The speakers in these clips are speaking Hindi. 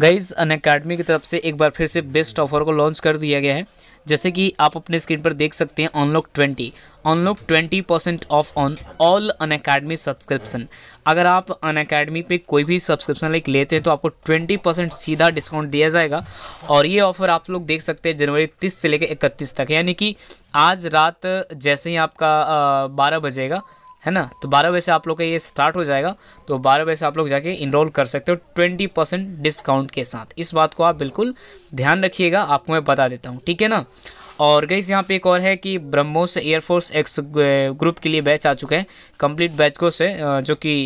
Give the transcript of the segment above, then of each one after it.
गाइज अन अकेडमी की तरफ से एक बार फिर से बेस्ट ऑफर को लॉन्च कर दिया गया है जैसे कि आप अपने स्क्रीन पर देख सकते हैं unlock 20 unlock 20 percent off on all Unacademy subscription अगर आप अन अकेडमी पर कोई भी सब्सक्रिप्शन लाइक लेते हैं तो आपको 20 परसेंट सीधा डिस्काउंट दिया जाएगा और ये ऑफ़र आप लोग देख सकते हैं जनवरी 30 से लेकर 31 तक यानी कि आज रात जैसे ही आपका बारह बजेगा है ना तो बारह बजे से आप लोग का ये स्टार्ट हो जाएगा तो बारह बजे से आप लोग जाके इनरोल कर सकते हो ट्वेंटी परसेंट डिस्काउंट के साथ इस बात को आप बिल्कुल ध्यान रखिएगा आपको मैं बता देता हूँ ठीक है ना और गई यहाँ पे एक और है कि ब्रह्मोस एयरफोर्स एक्स ग्रुप के लिए बैच आ चुका है कंप्लीट बैच को से जो कि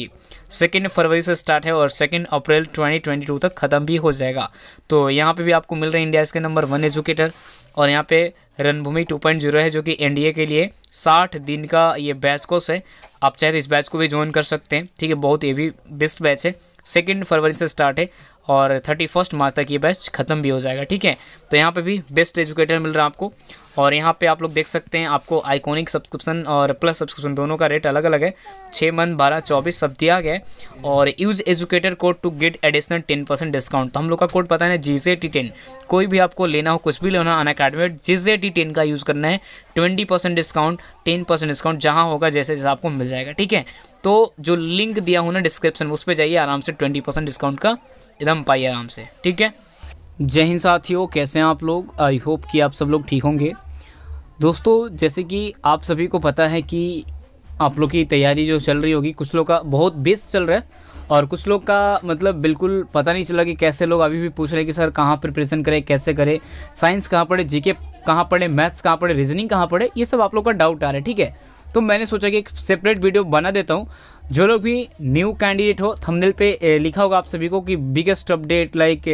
सेकेंड फरवरी से स्टार्ट है और सेकेंड अप्रैल 2022 तक ख़त्म भी हो जाएगा तो यहाँ पे भी आपको मिल रहे हैं इंडिया इसके नंबर वन एजुकेटर और यहाँ पे रणभूमि 2.0 है जो कि एनडीए के लिए 60 दिन का ये बैच कोर्स है आप चाहे तो इस बैच को भी ज्वाइन कर सकते हैं ठीक है बहुत ये भी बेस्ट बैच है सेकेंड फरवरी से स्टार्ट है और थर्टी फर्स्ट मार्च तक ये बैच खत्म भी हो जाएगा ठीक है तो यहाँ पे भी बेस्ट एजुकेटर मिल रहा है आपको और यहाँ पे आप लोग देख सकते हैं आपको आइकॉनिक सब्सक्रिप्शन और प्लस सब्सक्रिप्शन दोनों का रेट अलग अलग है छः मंथ बारह चौबीस सब दिया गया है और use educator code to get additional ten percent discount तो हम लोग का कोड पता है ना जी जे टी टेन कोई भी आपको लेना हो कुछ भी लेना Unacademy G J T ten का यूज़ करना है twenty percent discount ten percent discount जहाँ होगा जैसे जैसे आपको मिल जाएगा ठीक है तो जो लिंक दिया हूँ ना डिस्क्रिप्शन उस पर जाइए आराम से ट्वेंटी परसेंट डिस्काउंट का एकदम पाइए आराम से ठीक है जय हिंद साथियों कैसे हैं आप लोग आई होप कि आप सब लोग ठीक होंगे दोस्तों जैसे कि आप सभी को पता है कि आप लोग की तैयारी जो चल रही होगी कुछ लोग का बहुत बेस्ट चल रहा है और कुछ लोग का मतलब बिल्कुल पता नहीं चला कि कैसे लोग अभी भी पूछ रहे हैं कि सर कहाँ प्रिपरेशन करें कैसे करें साइंस कहाँ पढ़े जीके कहाँ पढ़े मैथ्स कहाँ पढ़े रीजनिंग कहाँ पढ़े ये सब आप लोग का डाउट आ रहा है ठीक है तो मैंने सोचा कि एक सेपरेट वीडियो बना देता हूँ जो लोग भी न्यू कैंडिडेट हो थंबनेल पे लिखा होगा आप सभी को कि बिगेस्ट अपडेट लाइक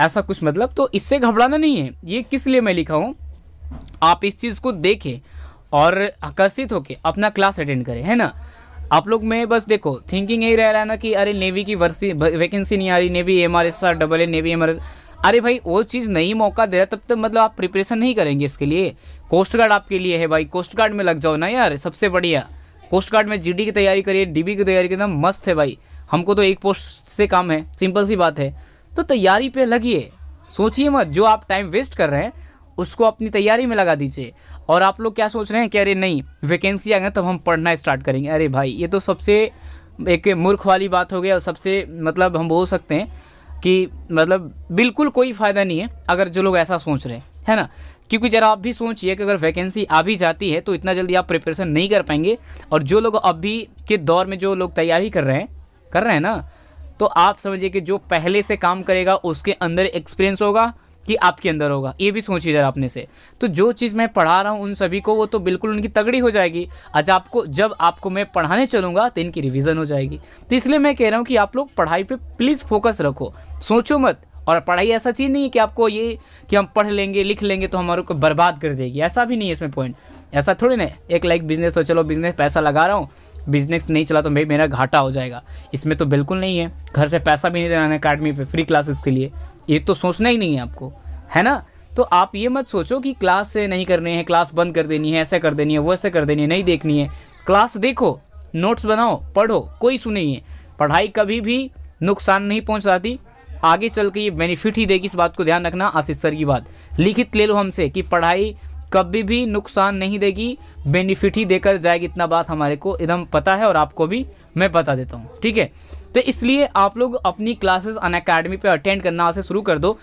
ऐसा कुछ मतलब तो इससे घबराना नहीं है ये किस लिए मैं लिखा हूँ आप इस चीज़ को देखें और आकर्षित होकर अपना क्लास अटेंड करें है ना आप लोग में बस देखो थिंकिंग यही रह रहा है ना कि अरे नेवी की वर्सी वैकेंसी नहीं आ रही navy M R S R double A navy M R S अरे भाई वो चीज़ नहीं मौका दे रहा तब तक मतलब आप प्रिपरेशन नहीं करेंगे इसके लिए कोस्ट गार्ड आपके लिए है भाई कोस्ट गार्ड में लग जाओ ना यार सबसे बढ़िया कोस्ट गार्ड में जीडी की तैयारी करिए डीबी की तैयारी करिए मस्त है भाई हमको तो एक पोस्ट से काम है सिंपल सी बात है तो तैयारी पर लगिए सोचिए मत जो आप टाइम वेस्ट कर रहे हैं उसको अपनी तैयारी में लगा दीजिए और आप लोग क्या सोच रहे हैं कि अरे नहीं वैकेंसी आ गए तब हम पढ़ना स्टार्ट करेंगे अरे भाई ये तो सबसे एक मूर्ख वाली बात हो गई और सबसे मतलब हम बोल सकते हैं कि मतलब बिल्कुल कोई फ़ायदा नहीं है अगर जो लोग ऐसा सोच रहे हैं है ना क्योंकि जरा आप भी सोचिए कि अगर वैकेंसी आ भी जाती है तो इतना जल्दी आप प्रिपरेशन नहीं कर पाएंगे और जो लोग अभी के दौर में जो लोग तैयारी कर रहे हैं कर रहे हैं ना तो आप समझिए कि जो पहले से काम करेगा उसके अंदर एक्सपीरियंस होगा कि आपके अंदर होगा ये भी सोचिए जरा अपने से तो जो चीज़ मैं पढ़ा रहा हूँ उन सभी को वो तो बिल्कुल उनकी तगड़ी हो जाएगी आज आपको जब आपको मैं पढ़ाने चलूँगा तो इनकी रिविज़न हो जाएगी तो इसलिए मैं कह रहा हूँ कि आप लोग पढ़ाई पर प्लीज़ फोकस रखो सोचो मत और पढ़ाई ऐसा चीज़ नहीं है कि आपको ये कि हम पढ़ लेंगे लिख लेंगे तो हमारे को बर्बाद कर देगी ऐसा भी नहीं है इसमें पॉइंट ऐसा थोड़ी ना एक लाइक बिजनेस तो चलो बिजनेस पैसा लगा रहा हूँ बिजनेस नहीं चला तो भाई मेरा घाटा हो जाएगा इसमें तो बिल्कुल नहीं है घर से पैसा भी नहीं देना अकेडमी पर फ्री क्लासेस के लिए ये तो सोचना ही नहीं है आपको है ना तो आप ये मत सोचो कि क्लास से नहीं करनी है क्लास बंद कर देनी है ऐसे कर देनी है वैसे कर देनी है नहीं देखनी है क्लास देखो नोट्स बनाओ पढ़ो कोई सुनिए पढ़ाई कभी भी नुकसान नहीं पहुंचाती आगे चल के ये बेनिफिट ही देगी इस बात को ध्यान रखना आशीष सर की बात लिखित ले लो हमसे कि पढ़ाई कभी भी नुकसान नहीं देगी बेनिफिट ही देकर जाएगी इतना बात हमारे को एकदम पता है और आपको भी मैं बता देता हूँ ठीक है तो इसलिए आप लोग अपनी क्लासेस अन अकेडमी पर अटेंड करना से शुरू कर दो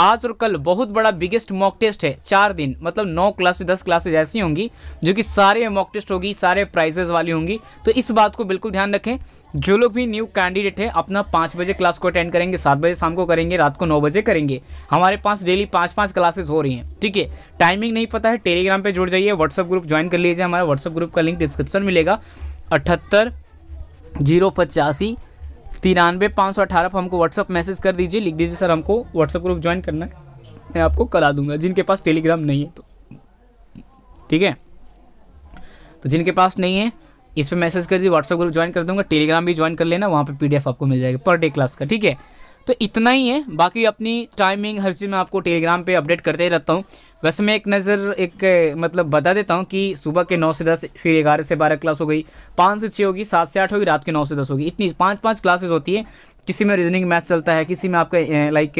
आज और कल बहुत बड़ा बिगेस्ट मॉक टेस्ट है चार दिन मतलब नौ क्लासेज दस क्लासेज ऐसी होंगी जो कि सारे मॉक टेस्ट होगी सारे प्राइजेज वाली होंगी तो इस बात को बिल्कुल ध्यान रखें जो लोग भी न्यू कैंडिडेट है अपना पाँच बजे क्लास को अटेंड करेंगे सात बजे शाम को करेंगे रात को नौ बजे करेंगे हमारे पास डेली पाँच पाँच क्लासेज हो रही हैं ठीक है टाइमिंग नहीं पता है टेलीग्राम पर जुड़ जाइए व्हाट्सअप ग्रुप ज्वाइन कर लीजिए हमारा व्हाट्सअप ग्रुप का लिंक डिस्क्रिप्शन मिलेगा अठहत्तर जीरो पचासी तिरानवे पाँच सौ अठारह पर हमको व्हाट्सअप मैसेज कर दीजिए लिख दीजिए सर हमको व्हाट्सअप ग्रुप ज्वाइन करना है मैं आपको करा दूंगा जिनके पास टेलीग्राम नहीं है तो ठीक है तो जिनके पास नहीं है इस पर मैसेज कर दीजिए व्हाट्सअप ग्रुप ज्वाइन कर दूंगा टेलीग्राम भी ज्वाइन कर लेना वहाँ पर पी आपको मिल जाएगा पर डे क्लास का ठीक है तो इतना ही है बाकी अपनी टाइमिंग हर चीज़ मैं आपको टेलीग्राम पे अपडेट करते ही रहता हूँ वैसे मैं एक नज़र एक मतलब बता देता हूँ कि सुबह के नौ से दस फिर ग्यारह से बारह क्लास हो गई पाँच से छः होगी सात से आठ होगी रात के नौ से दस होगी इतनी पाँच पाँच क्लासेज होती है किसी में रीजनिंग मैथ चलता है किसी में आपका लाइक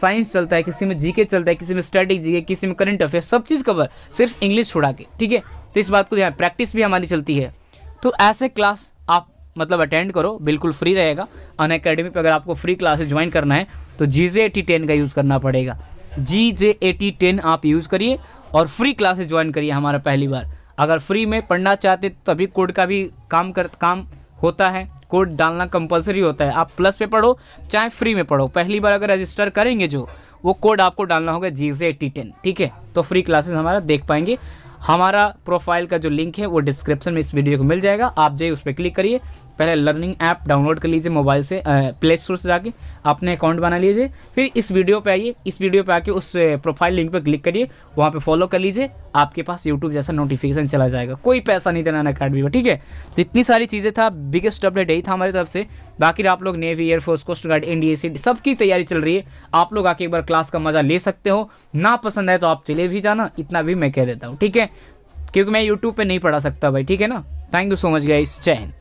साइंस चलता है किसी में जीके चलता है किसी में स्टडी जीके किसी में करंट अफेयर सब चीज़ कवर सिर्फ इंग्लिश छुड़ा के ठीक है तो इस बात को ध्यान प्रैक्टिस भी हमारी चलती है तो ऐसे क्लास आप मतलब अटेंड करो बिल्कुल फ्री रहेगा अन अकेडमी पर अगर आपको फ्री क्लासेस ज्वाइन करना है तो जी जे एटी टेन का यूज़ करना पड़ेगा जी जे एटी टेन आप यूज़ करिए और फ्री क्लासेस ज्वाइन करिए हमारा पहली बार अगर फ्री में पढ़ना चाहते तभी कोड का भी काम कर काम होता है कोड डालना कंपलसरी होता है आप प्लस पे पढ़ो चाहे फ्री में पढ़ो पहली बार अगर रजिस्टर करेंगे जो वो कोड आपको डालना होगा जी जे एटी टेन ठीक है तो फ्री क्लासेस हमारा देख पाएंगे हमारा प्रोफाइल का जो लिंक है वो डिस्क्रिप्शन में इस वीडियो को मिल जाएगा आप जाइए उस पर क्लिक करिए पहले लर्निंग ऐप डाउनलोड कर लीजिए मोबाइल से प्ले स्टोर से जाके अपने अकाउंट बना लीजिए फिर इस वीडियो पे आइए इस वीडियो पे आके उस प्रोफाइल लिंक पे क्लिक करिए वहाँ पे फॉलो कर लीजिए आपके पास यूट्यूब जैसा नोटिफिकेशन चला जाएगा कोई पैसा नहीं देना अकेडमी को ठीक है तो इतनी सारी चीज़ें था बिगेस्ट अपडेट यही था हमारी तरफ से बाकी आप लोग navy air force coast guard N D सबकी तैयारी चल रही है आप लोग आके एक बार क्लास का मजा ले सकते हो ना पसंद आए तो आप चले भी जाना इतना भी मैं कह देता हूँ ठीक है क्योंकि मैं यूट्यूब पर नहीं पढ़ा सकता भाई ठीक है ना thank you so much guys chain